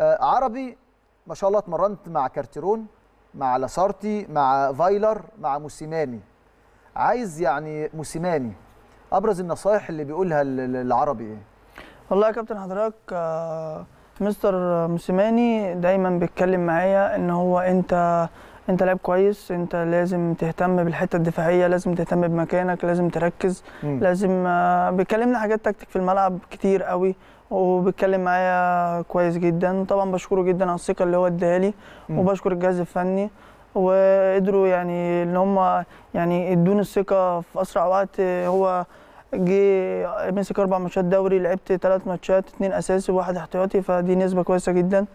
آه، عربي ما شاء الله اتمرنت مع كارتيرون مع لاسارتي مع فايلر مع موسيماني عايز يعني موسيماني ابرز النصايح اللي بيقولها العربي ايه والله يا كابتن حضرتك آه، مستر موسيماني دايما بيتكلم معايا ان هو انت انت لعب كويس انت لازم تهتم بالحته الدفاعيه لازم تهتم بمكانك لازم تركز م. لازم آه، بيكلمنا حاجات تكتيك في الملعب كتير قوي وبيتكلم معايا كويس جدا طبعا بشكره جدا على الثقه اللي هو اداها لي وبشكر الجهاز الفني وقدروا يعني ان هم يعني ادوني الثقه في اسرع وقت هو جه مسك اربع ماتشات دوري لعبت ثلاث ماتشات اثنين اساسي وواحد احتياطي فدي نسبه كويسه جدا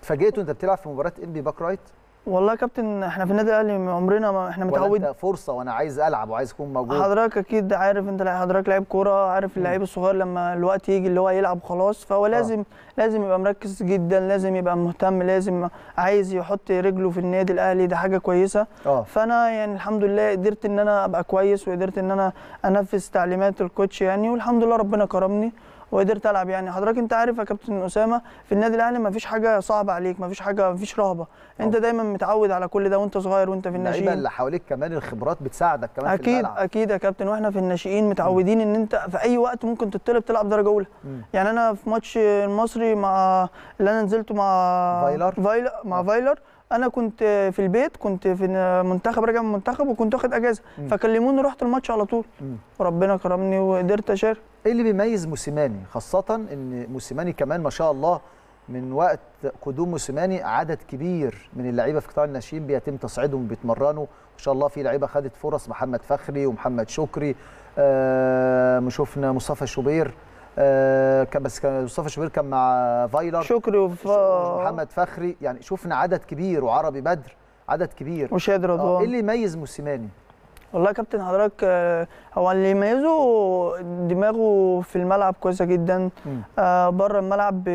اتفاجئت وانت بتلعب في مباراه انبي باك رايت والله يا كابتن احنا في النادي الاهلي عمرنا ما احنا متعود ولا فرصه وانا عايز العب وعايز اكون موجود حضرتك اكيد عارف انت حضرتك لعيب كوره عارف اللعيب الصغير لما الوقت يجي اللي هو يلعب خلاص فهو آه. لازم آه. لازم يبقى مركز جدا لازم يبقى مهتم لازم عايز يحط رجله في النادي الاهلي ده حاجه كويسه آه. فانا يعني الحمد لله قدرت ان انا ابقى كويس وقدرت ان انا انفذ تعليمات الكوتش يعني والحمد لله ربنا كرمني وقدرت العب يعني حضرتك انت عارف يا كابتن اسامه في النادي الاهلي ما فيش حاجه صعبه عليك ما فيش حاجه ما فيش رهبه انت دايما متعود على كل ده وانت صغير وانت في الناشئين اللعيبه اللي حواليك كمان الخبرات بتساعدك كمان اكيد في اكيد يا كابتن واحنا في الناشئين متعودين ان انت في اي وقت ممكن تطلب تلعب درجه اولى يعني انا في ماتش المصري مع اللي انا نزلته مع فايلر فايلر مع آه. فايلر انا كنت في البيت كنت في منتخب راجع من منتخب وكنت واخد اجازه فكلموني رحت الماتش على طول وربنا كرمني وقدرت اشارك ايه اللي بيميز موسيماني خاصه ان موسيماني كمان ما شاء الله من وقت قدوم موسيماني عدد كبير من اللعيبه في قطاع الناشئين بيتم تصعيدهم بيتمرنوا ما شاء الله في لعيبه خدت فرص محمد فخري ومحمد شكري آه شفنا مصطفى شوبير آه كان بس كان مصطفى شوبير كان مع فايلر شكري محمد فخري يعني شفنا عدد كبير وعربي بدر عدد كبير وشاد رضوان آه، ايه اللي يميز موسيماني والله يا كابتن حضرتك آه، هو اللي يميزه دماغه في الملعب كويسه جدا آه بره الملعب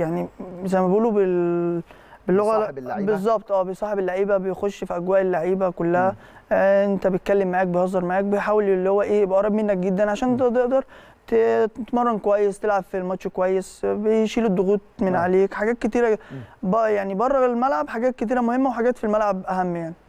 يعني زي ما بيقولوا بال باللغه بالظبط اه بيصاحب اللعيبه بيخش في اجواء اللعيبه كلها آه انت بيتكلم معاك بيهزر معاك بيحاول اللي هو ايه يبقى قريب منك جدا عشان تقدر تتمرن كويس تلعب في الماتش كويس بيشيل الضغوط من عليك حاجات كتيره بقى يعني بره الملعب حاجات كتيره مهمه وحاجات في الملعب اهم يعني